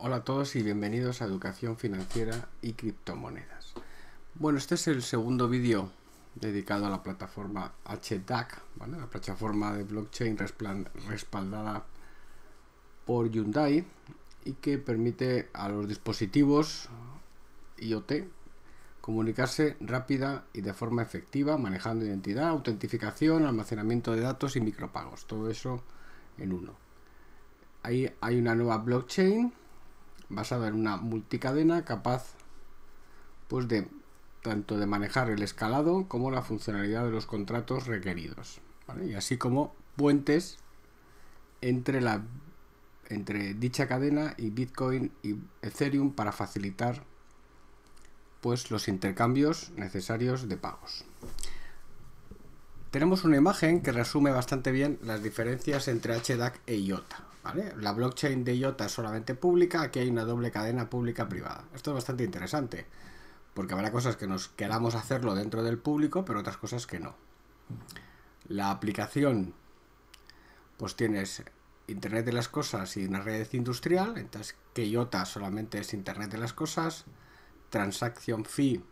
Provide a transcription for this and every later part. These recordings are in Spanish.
Hola a todos y bienvenidos a Educación Financiera y Criptomonedas. Bueno, este es el segundo vídeo dedicado a la plataforma HDAC, la plataforma de blockchain respaldada por Hyundai y que permite a los dispositivos IoT comunicarse rápida y de forma efectiva, manejando identidad, autentificación, almacenamiento de datos y micropagos. Todo eso en uno. Ahí hay una nueva blockchain vas a ver una multicadena capaz pues de tanto de manejar el escalado como la funcionalidad de los contratos requeridos. Y así como puentes entre, la, entre dicha cadena y Bitcoin y Ethereum para facilitar pues, los intercambios necesarios de pagos tenemos una imagen que resume bastante bien las diferencias entre HDAC e IOTA. La blockchain de IOTA es solamente pública, aquí hay una doble cadena pública-privada. Esto es bastante interesante, porque habrá cosas que nos queramos hacerlo dentro del público, pero otras cosas que no. La aplicación, pues tienes Internet de las Cosas y una red industrial, entonces que IOTA solamente es Internet de las Cosas, Transaction Fee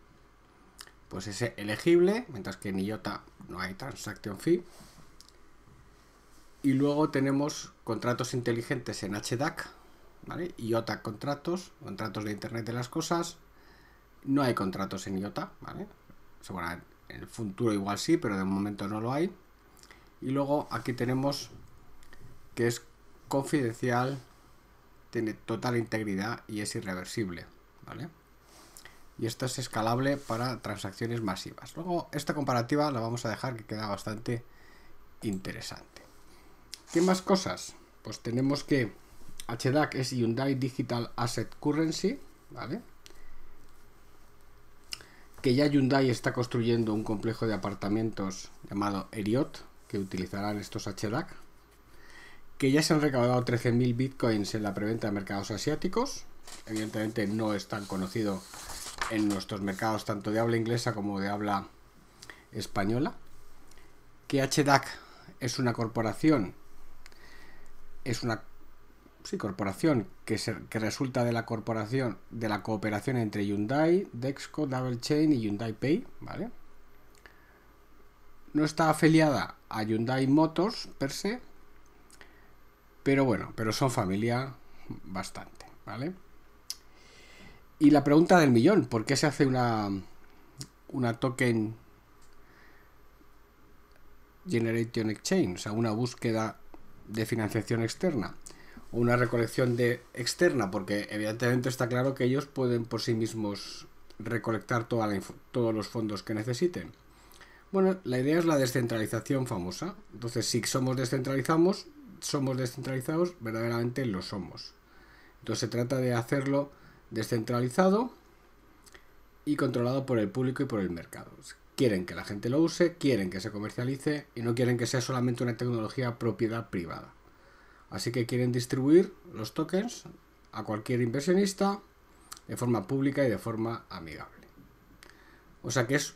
pues es elegible, mientras que en IOTA no hay transaction fee. Y luego tenemos contratos inteligentes en HDAC, ¿vale? IOTA contratos, contratos de Internet de las Cosas. No hay contratos en IOTA, ¿vale? en el futuro igual sí, pero de momento no lo hay. Y luego aquí tenemos que es confidencial, tiene total integridad y es irreversible, ¿vale? y esto es escalable para transacciones masivas. Luego esta comparativa la vamos a dejar que queda bastante interesante. ¿Qué más cosas? Pues tenemos que HDAC es Hyundai Digital Asset Currency, ¿vale? Que ya Hyundai está construyendo un complejo de apartamentos llamado Eriot, que utilizarán estos HDAC. Que ya se han recaudado 13.000 bitcoins en la preventa de mercados asiáticos. Evidentemente no es tan conocido en nuestros mercados tanto de habla inglesa como de habla española, que HDAC es una corporación, es una corporación que, se, que resulta de la corporación de la cooperación entre Hyundai, Dexco, Double Chain y Hyundai Pay, ¿vale? No está afiliada a Hyundai Motors per se, pero bueno, pero son familia bastante, ¿vale? Y la pregunta del millón, ¿por qué se hace una, una token generation exchange? O sea, una búsqueda de financiación externa o una recolección de externa, porque evidentemente está claro que ellos pueden por sí mismos recolectar todos los fondos que necesiten. Bueno, la idea es la descentralización famosa. Entonces, si somos descentralizamos, somos descentralizados, verdaderamente lo somos. Entonces se trata de hacerlo descentralizado y controlado por el público y por el mercado. Quieren que la gente lo use, quieren que se comercialice y no quieren que sea solamente una tecnología propiedad privada. Así que quieren distribuir los tokens a cualquier inversionista de forma pública y de forma amigable. O sea que es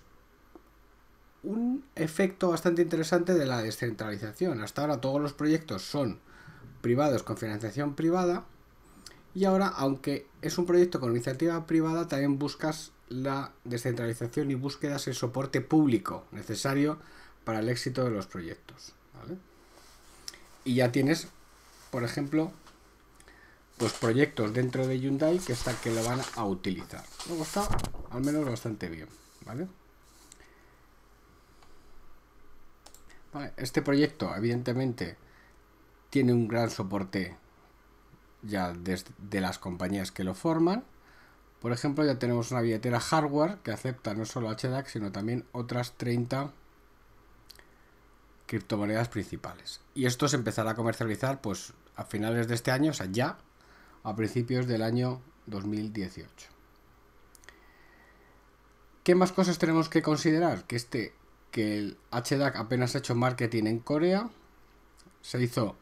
un efecto bastante interesante de la descentralización. Hasta ahora todos los proyectos son privados con financiación privada y ahora, aunque es un proyecto con iniciativa privada, también buscas la descentralización y búsquedas el soporte público necesario para el éxito de los proyectos. Y ya tienes, por ejemplo, los pues proyectos dentro de Hyundai que está que lo van a utilizar. Luego está al menos bastante bien, este proyecto evidentemente tiene un gran soporte ya desde de las compañías que lo forman. Por ejemplo, ya tenemos una billetera hardware que acepta no solo HDAC, sino también otras 30 criptomonedas principales. Y esto se empezará a comercializar pues a finales de este año, o sea, ya a principios del año 2018. ¿Qué más cosas tenemos que considerar? Que este que el HDAC apenas ha hecho marketing en Corea, se hizo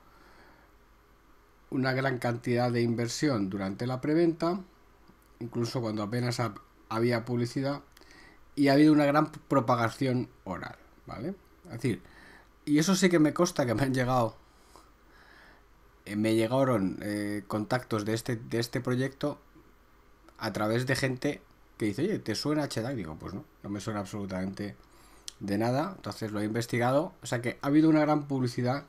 una gran cantidad de inversión durante la preventa, incluso cuando apenas había publicidad, y ha habido una gran propagación oral, ¿vale? Es decir, y eso sí que me consta que me han llegado, eh, me llegaron eh, contactos de este, de este proyecto a través de gente que dice, oye, ¿te suena HDAC? Digo, pues no, no me suena absolutamente de nada, entonces lo he investigado, o sea que ha habido una gran publicidad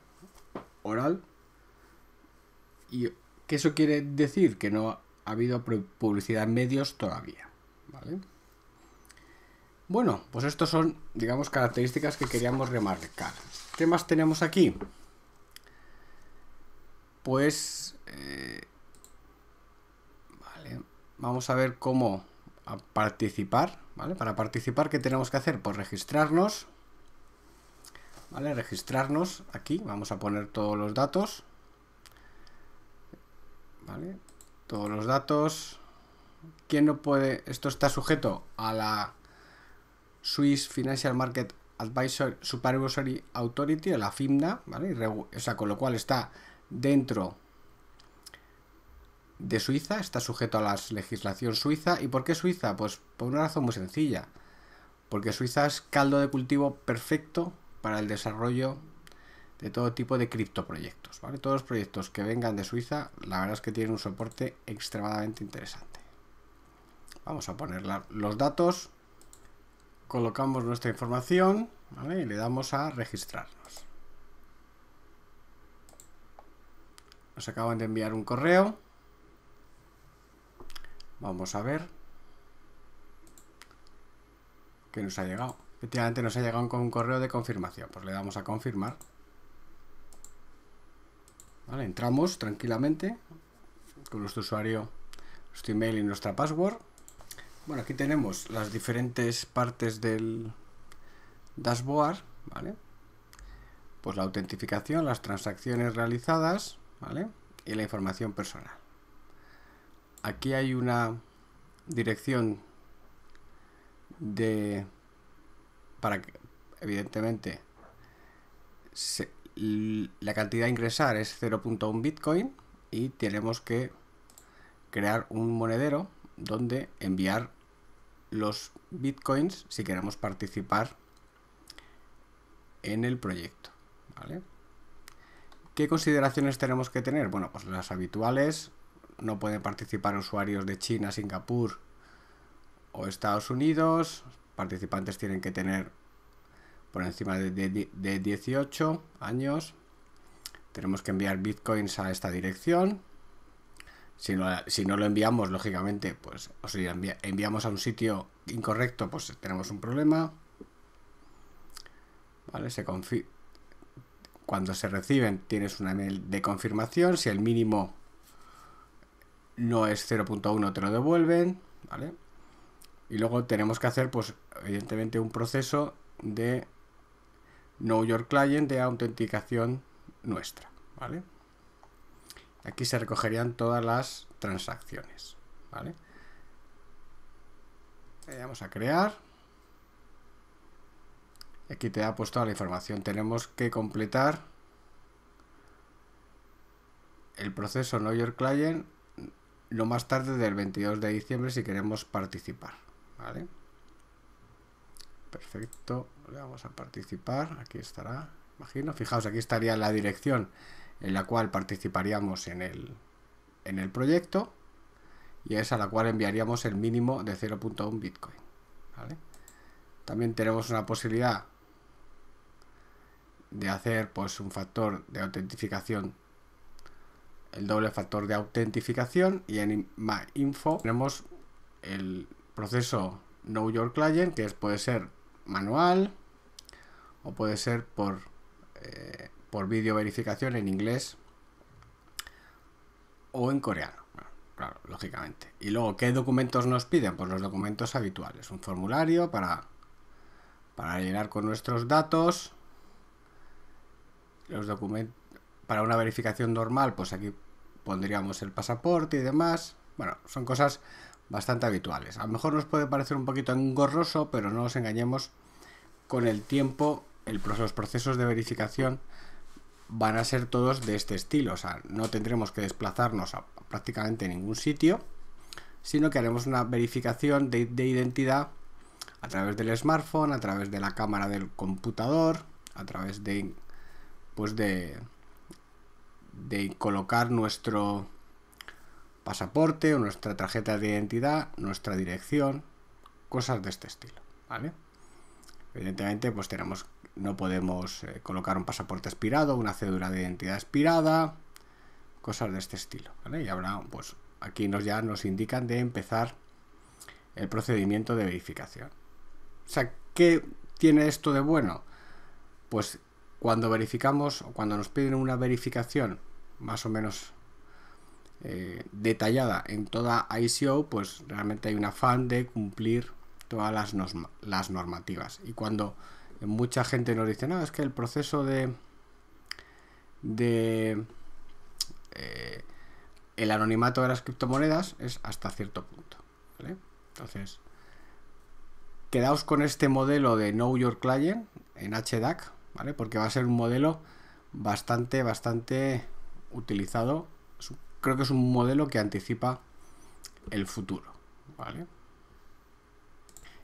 oral y qué eso quiere decir que no ha habido publicidad en medios todavía. ¿vale? Bueno, pues estos son, digamos, características que queríamos remarcar. ¿Qué más tenemos aquí? Pues... Eh, vale, vamos a ver cómo participar, ¿vale? Para participar, ¿qué tenemos que hacer? Pues registrarnos, ¿vale? Registrarnos aquí, vamos a poner todos los datos. Todos los datos. ¿Quién no puede...? Esto está sujeto a la Swiss Financial Market Advisor Supervisory Authority, a la FIMNA, ¿vale? O sea, con lo cual está dentro de Suiza, está sujeto a la legislación suiza. ¿Y por qué Suiza? Pues por una razón muy sencilla. Porque Suiza es caldo de cultivo perfecto para el desarrollo de todo tipo de criptoproyectos. ¿vale? Todos los proyectos que vengan de Suiza, la verdad es que tienen un soporte extremadamente interesante. Vamos a poner los datos, colocamos nuestra información y le damos a registrarnos. Nos acaban de enviar un correo. Vamos a ver qué nos ha llegado. Efectivamente nos ha llegado con un correo de confirmación. Pues le damos a confirmar entramos tranquilamente con nuestro usuario, nuestro email y nuestra password. Bueno, aquí tenemos las diferentes partes del dashboard, Pues la autentificación, las transacciones realizadas, Y la información personal. Aquí hay una dirección de para que evidentemente se, la cantidad a ingresar es 0.1 Bitcoin y tenemos que crear un monedero donde enviar los Bitcoins si queremos participar en el proyecto. ¿Qué consideraciones tenemos que tener? Bueno, pues las habituales, no pueden participar usuarios de China, Singapur o Estados Unidos, participantes tienen que tener por encima de, 18 años. Tenemos que enviar bitcoins a esta dirección. Si no, si no, lo enviamos, lógicamente, pues, o si enviamos a un sitio incorrecto, pues tenemos un problema. Se Cuando se reciben, tienes una email de confirmación. Si el mínimo no es 0.1, te lo devuelven. ¿Vale? Y luego tenemos que hacer, pues, evidentemente, un proceso de Know Your Client de autenticación nuestra, ¿vale? Aquí se recogerían todas las transacciones, ¿vale? Le damos a crear. Aquí te ha puesto la información. Tenemos que completar el proceso Know Your Client lo más tarde del 22 de diciembre si queremos participar, ¿vale? Perfecto, le vamos a participar, aquí estará, imagino. Fijaos, aquí estaría la dirección en la cual participaríamos en el, en el proyecto y es a la cual enviaríamos el mínimo de 0.1 Bitcoin. También tenemos una posibilidad de hacer pues, un factor de autentificación, el doble factor de autentificación y en info tenemos el proceso Know Your Client, que puede ser manual o puede ser por, eh, por vídeo verificación en inglés o en coreano. lógicamente. Y luego, ¿qué documentos nos piden? Pues los documentos habituales. Un formulario para, para llenar con nuestros datos. Los documentos para una verificación normal, pues aquí pondríamos el pasaporte y demás. Bueno, son cosas bastante habituales. A lo mejor nos puede parecer un poquito engorroso, pero no nos engañemos, con el tiempo los procesos de verificación van a ser todos de este estilo, o sea, no tendremos que desplazarnos a prácticamente ningún sitio, sino que haremos una verificación de, de identidad a través del smartphone, a través de la cámara del computador, a través de pues de de colocar nuestro pasaporte o nuestra tarjeta de identidad, nuestra dirección, cosas de este estilo, Evidentemente, pues tenemos, no podemos eh, colocar un pasaporte expirado, una cédula de identidad expirada, cosas de este estilo, Y ahora, pues aquí nos, ya nos indican de empezar el procedimiento de verificación. O sea, ¿qué tiene esto de bueno? Pues cuando verificamos o cuando nos piden una verificación más o menos eh, detallada en toda ICO, pues realmente hay un afán de cumplir todas las, normativas. Y cuando mucha gente nos dice, no, es que el proceso de... de eh, el anonimato de las criptomonedas es hasta cierto punto. Entonces, quedaos con este modelo de Know Your Client en HDAC, ¿vale? Porque va a ser un modelo bastante, bastante utilizado creo que es un modelo que anticipa el futuro,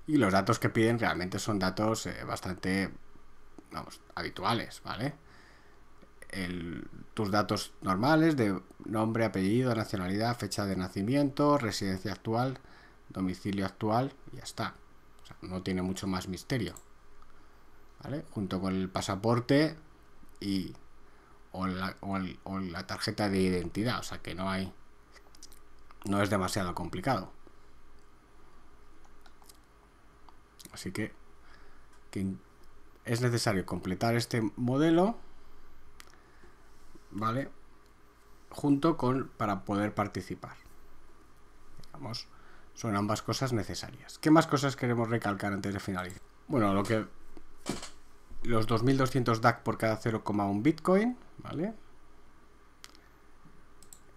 Y los datos que piden realmente son datos eh, bastante, habituales, ¿vale? tus datos normales de nombre, apellido, nacionalidad, fecha de nacimiento, residencia actual, domicilio actual, y ya está. no tiene mucho más misterio. ¿Vale? Junto con el pasaporte y o la, tarjeta de identidad, o sea que no hay, no es demasiado complicado. Así que, es necesario completar este modelo, ¿vale? Junto con, para poder participar. Digamos, son ambas cosas necesarias. ¿Qué más cosas queremos recalcar antes de finalizar? Bueno, lo que los 2.200 DAC por cada 0,1 Bitcoin, ¿vale?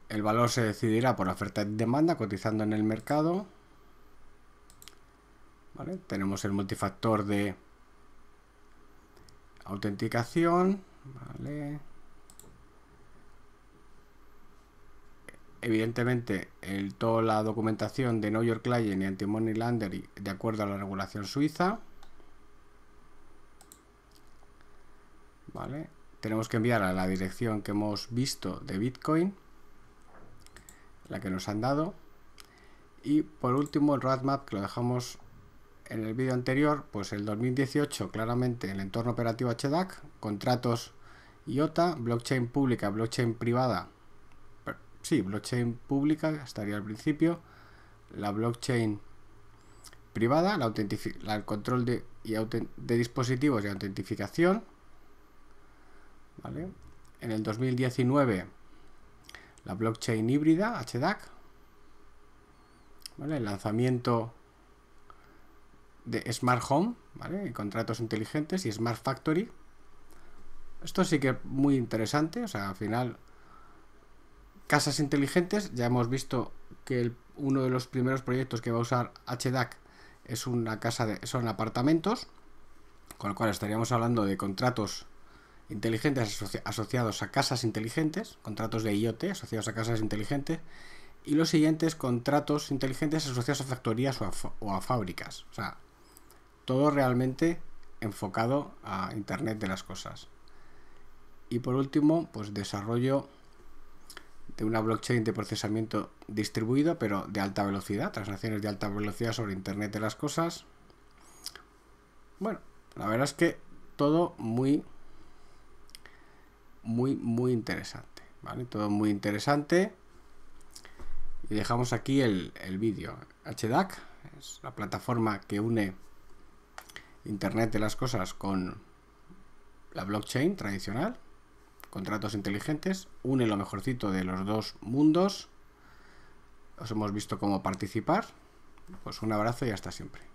El valor se decidirá por oferta y demanda cotizando en el mercado. ¿Vale? Tenemos el multifactor de autenticación. ¿Vale? Evidentemente, el, toda la documentación de New York Client y Anti-Money de acuerdo a la regulación suiza. ¿Vale? tenemos que enviar a la dirección que hemos visto de Bitcoin, la que nos han dado. Y por último el roadmap que lo dejamos en el vídeo anterior, pues el 2018 claramente el entorno operativo HDAC, contratos IOTA, blockchain pública, blockchain privada, sí, blockchain pública estaría al principio, la blockchain privada, el control de, de dispositivos y autentificación, en el 2019 la blockchain híbrida, HDAC, El lanzamiento de Smart Home, Contratos inteligentes y Smart Factory. Esto sí que es muy interesante, o sea, al final casas inteligentes, ya hemos visto que uno de los primeros proyectos que va a usar HDAC es una casa de, son apartamentos, con lo cual estaríamos hablando de contratos inteligentes asociados a casas inteligentes, contratos de IoT asociados a casas inteligentes, y los siguientes contratos inteligentes asociados a factorías o a, fábricas. O sea, todo realmente enfocado a Internet de las cosas. Y por último, pues desarrollo de una blockchain de procesamiento distribuido, pero de alta velocidad, transacciones de alta velocidad sobre Internet de las cosas. Bueno, la verdad es que todo muy muy, muy interesante. ¿Vale? Todo muy interesante. Y dejamos aquí el, el vídeo. HDAC es la plataforma que une Internet de las cosas con la blockchain tradicional, contratos inteligentes, une lo mejorcito de los dos mundos. Os hemos visto cómo participar. Pues un abrazo y hasta siempre.